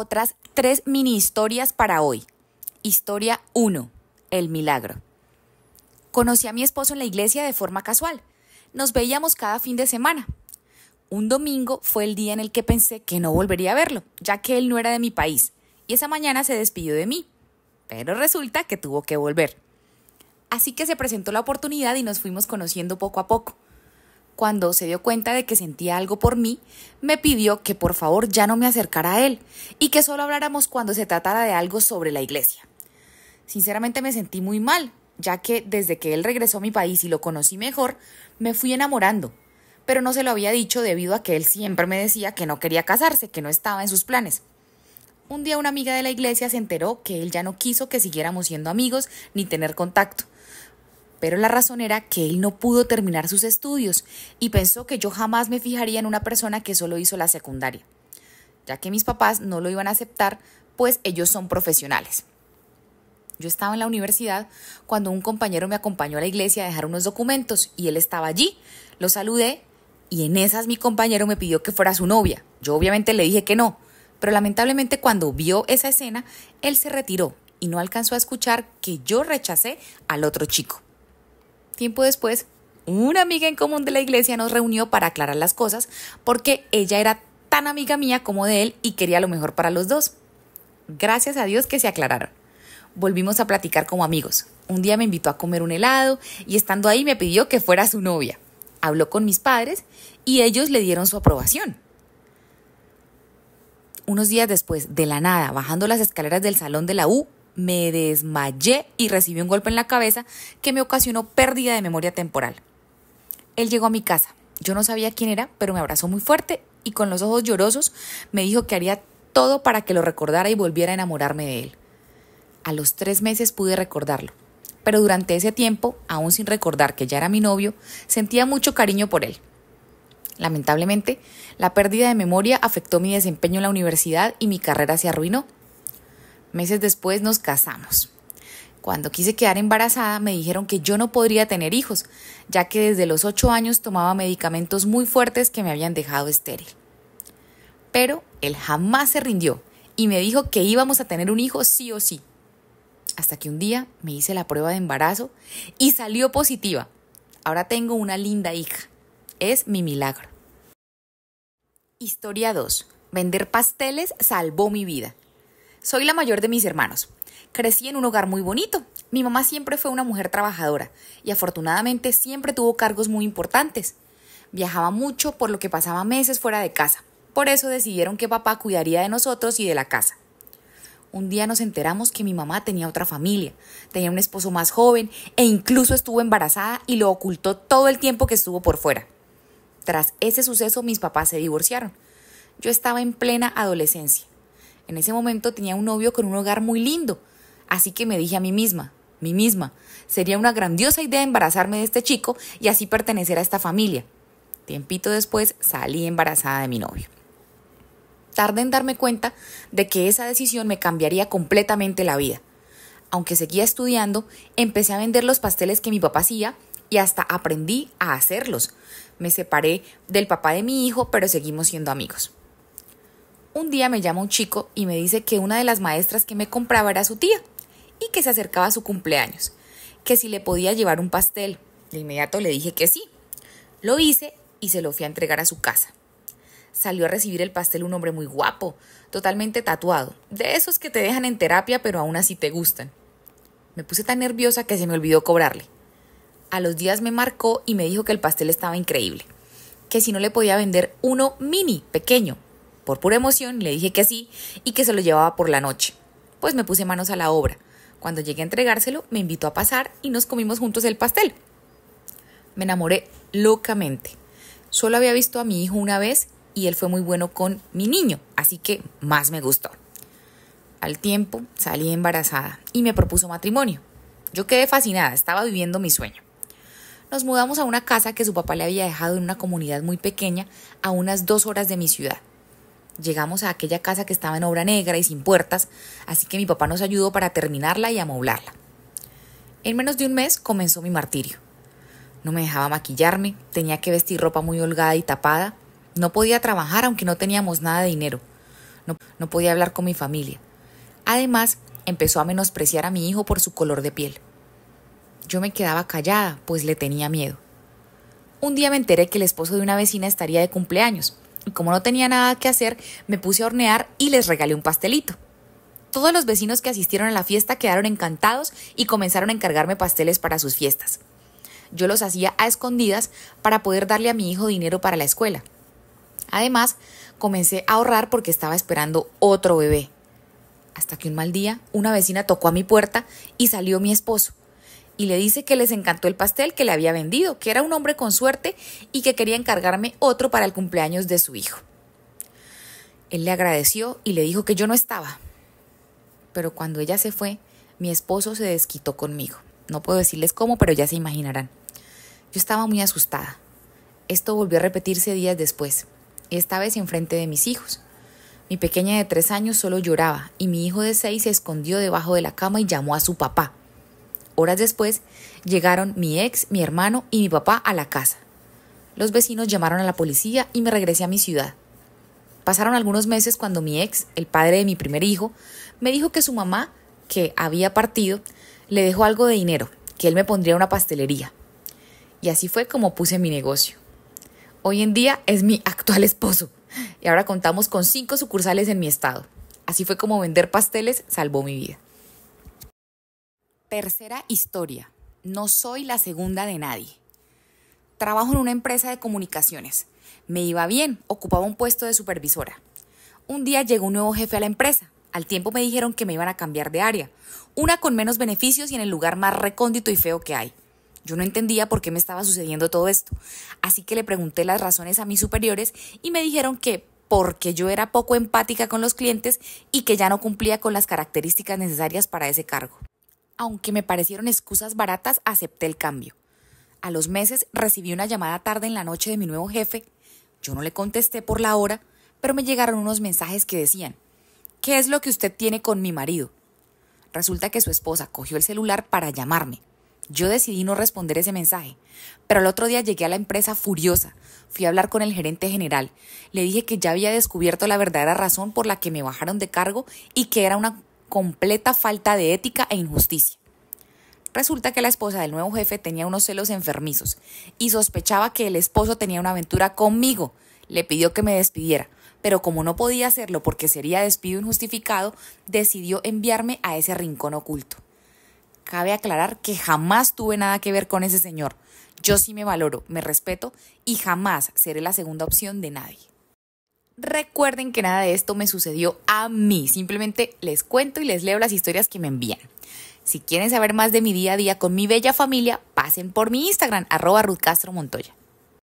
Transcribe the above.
otras tres mini historias para hoy. Historia 1. El milagro. Conocí a mi esposo en la iglesia de forma casual. Nos veíamos cada fin de semana. Un domingo fue el día en el que pensé que no volvería a verlo, ya que él no era de mi país, y esa mañana se despidió de mí. Pero resulta que tuvo que volver. Así que se presentó la oportunidad y nos fuimos conociendo poco a poco cuando se dio cuenta de que sentía algo por mí, me pidió que por favor ya no me acercara a él y que solo habláramos cuando se tratara de algo sobre la iglesia. Sinceramente me sentí muy mal, ya que desde que él regresó a mi país y lo conocí mejor, me fui enamorando, pero no se lo había dicho debido a que él siempre me decía que no quería casarse, que no estaba en sus planes. Un día una amiga de la iglesia se enteró que él ya no quiso que siguiéramos siendo amigos ni tener contacto, pero la razón era que él no pudo terminar sus estudios y pensó que yo jamás me fijaría en una persona que solo hizo la secundaria, ya que mis papás no lo iban a aceptar, pues ellos son profesionales. Yo estaba en la universidad cuando un compañero me acompañó a la iglesia a dejar unos documentos y él estaba allí. Lo saludé y en esas mi compañero me pidió que fuera su novia. Yo obviamente le dije que no, pero lamentablemente cuando vio esa escena, él se retiró y no alcanzó a escuchar que yo rechacé al otro chico. Tiempo después, una amiga en común de la iglesia nos reunió para aclarar las cosas porque ella era tan amiga mía como de él y quería lo mejor para los dos. Gracias a Dios que se aclararon. Volvimos a platicar como amigos. Un día me invitó a comer un helado y estando ahí me pidió que fuera su novia. Habló con mis padres y ellos le dieron su aprobación. Unos días después, de la nada, bajando las escaleras del salón de la U, me desmayé y recibí un golpe en la cabeza que me ocasionó pérdida de memoria temporal. Él llegó a mi casa. Yo no sabía quién era, pero me abrazó muy fuerte y con los ojos llorosos me dijo que haría todo para que lo recordara y volviera a enamorarme de él. A los tres meses pude recordarlo, pero durante ese tiempo, aún sin recordar que ya era mi novio, sentía mucho cariño por él. Lamentablemente, la pérdida de memoria afectó mi desempeño en la universidad y mi carrera se arruinó. Meses después nos casamos. Cuando quise quedar embarazada me dijeron que yo no podría tener hijos, ya que desde los 8 años tomaba medicamentos muy fuertes que me habían dejado estéril. Pero él jamás se rindió y me dijo que íbamos a tener un hijo sí o sí. Hasta que un día me hice la prueba de embarazo y salió positiva. Ahora tengo una linda hija. Es mi milagro. Historia 2. Vender pasteles salvó mi vida. Soy la mayor de mis hermanos. Crecí en un hogar muy bonito. Mi mamá siempre fue una mujer trabajadora y afortunadamente siempre tuvo cargos muy importantes. Viajaba mucho por lo que pasaba meses fuera de casa. Por eso decidieron que papá cuidaría de nosotros y de la casa. Un día nos enteramos que mi mamá tenía otra familia, tenía un esposo más joven e incluso estuvo embarazada y lo ocultó todo el tiempo que estuvo por fuera. Tras ese suceso mis papás se divorciaron. Yo estaba en plena adolescencia. En ese momento tenía un novio con un hogar muy lindo, así que me dije a mí misma, mi misma, sería una grandiosa idea embarazarme de este chico y así pertenecer a esta familia. Tiempito después salí embarazada de mi novio. Tardé en darme cuenta de que esa decisión me cambiaría completamente la vida. Aunque seguía estudiando, empecé a vender los pasteles que mi papá hacía y hasta aprendí a hacerlos. Me separé del papá de mi hijo, pero seguimos siendo amigos. Un día me llama un chico y me dice que una de las maestras que me compraba era su tía y que se acercaba a su cumpleaños, que si le podía llevar un pastel. De inmediato le dije que sí. Lo hice y se lo fui a entregar a su casa. Salió a recibir el pastel un hombre muy guapo, totalmente tatuado, de esos que te dejan en terapia pero aún así te gustan. Me puse tan nerviosa que se me olvidó cobrarle. A los días me marcó y me dijo que el pastel estaba increíble, que si no le podía vender uno mini, pequeño, por pura emoción le dije que sí y que se lo llevaba por la noche. Pues me puse manos a la obra. Cuando llegué a entregárselo, me invitó a pasar y nos comimos juntos el pastel. Me enamoré locamente. Solo había visto a mi hijo una vez y él fue muy bueno con mi niño, así que más me gustó. Al tiempo salí embarazada y me propuso matrimonio. Yo quedé fascinada, estaba viviendo mi sueño. Nos mudamos a una casa que su papá le había dejado en una comunidad muy pequeña a unas dos horas de mi ciudad llegamos a aquella casa que estaba en obra negra y sin puertas, así que mi papá nos ayudó para terminarla y amoblarla. En menos de un mes comenzó mi martirio. No me dejaba maquillarme, tenía que vestir ropa muy holgada y tapada, no podía trabajar aunque no teníamos nada de dinero, no, no podía hablar con mi familia. Además, empezó a menospreciar a mi hijo por su color de piel. Yo me quedaba callada, pues le tenía miedo. Un día me enteré que el esposo de una vecina estaría de cumpleaños, y Como no tenía nada que hacer, me puse a hornear y les regalé un pastelito. Todos los vecinos que asistieron a la fiesta quedaron encantados y comenzaron a encargarme pasteles para sus fiestas. Yo los hacía a escondidas para poder darle a mi hijo dinero para la escuela. Además, comencé a ahorrar porque estaba esperando otro bebé. Hasta que un mal día, una vecina tocó a mi puerta y salió mi esposo y le dice que les encantó el pastel que le había vendido, que era un hombre con suerte y que quería encargarme otro para el cumpleaños de su hijo. Él le agradeció y le dijo que yo no estaba. Pero cuando ella se fue, mi esposo se desquitó conmigo. No puedo decirles cómo, pero ya se imaginarán. Yo estaba muy asustada. Esto volvió a repetirse días después, esta vez frente de mis hijos. Mi pequeña de tres años solo lloraba y mi hijo de seis se escondió debajo de la cama y llamó a su papá. Horas después, llegaron mi ex, mi hermano y mi papá a la casa. Los vecinos llamaron a la policía y me regresé a mi ciudad. Pasaron algunos meses cuando mi ex, el padre de mi primer hijo, me dijo que su mamá, que había partido, le dejó algo de dinero, que él me pondría una pastelería. Y así fue como puse mi negocio. Hoy en día es mi actual esposo y ahora contamos con cinco sucursales en mi estado. Así fue como vender pasteles salvó mi vida. Tercera historia. No soy la segunda de nadie. Trabajo en una empresa de comunicaciones. Me iba bien, ocupaba un puesto de supervisora. Un día llegó un nuevo jefe a la empresa. Al tiempo me dijeron que me iban a cambiar de área, una con menos beneficios y en el lugar más recóndito y feo que hay. Yo no entendía por qué me estaba sucediendo todo esto, así que le pregunté las razones a mis superiores y me dijeron que porque yo era poco empática con los clientes y que ya no cumplía con las características necesarias para ese cargo aunque me parecieron excusas baratas, acepté el cambio. A los meses recibí una llamada tarde en la noche de mi nuevo jefe. Yo no le contesté por la hora, pero me llegaron unos mensajes que decían, ¿qué es lo que usted tiene con mi marido? Resulta que su esposa cogió el celular para llamarme. Yo decidí no responder ese mensaje, pero al otro día llegué a la empresa furiosa. Fui a hablar con el gerente general. Le dije que ya había descubierto la verdadera razón por la que me bajaron de cargo y que era una completa falta de ética e injusticia. Resulta que la esposa del nuevo jefe tenía unos celos enfermizos y sospechaba que el esposo tenía una aventura conmigo. Le pidió que me despidiera, pero como no podía hacerlo porque sería despido injustificado, decidió enviarme a ese rincón oculto. Cabe aclarar que jamás tuve nada que ver con ese señor. Yo sí me valoro, me respeto y jamás seré la segunda opción de nadie. Recuerden que nada de esto me sucedió a mí, simplemente les cuento y les leo las historias que me envían. Si quieren saber más de mi día a día con mi bella familia, pasen por mi Instagram, arroba Ruth Castro Montoya.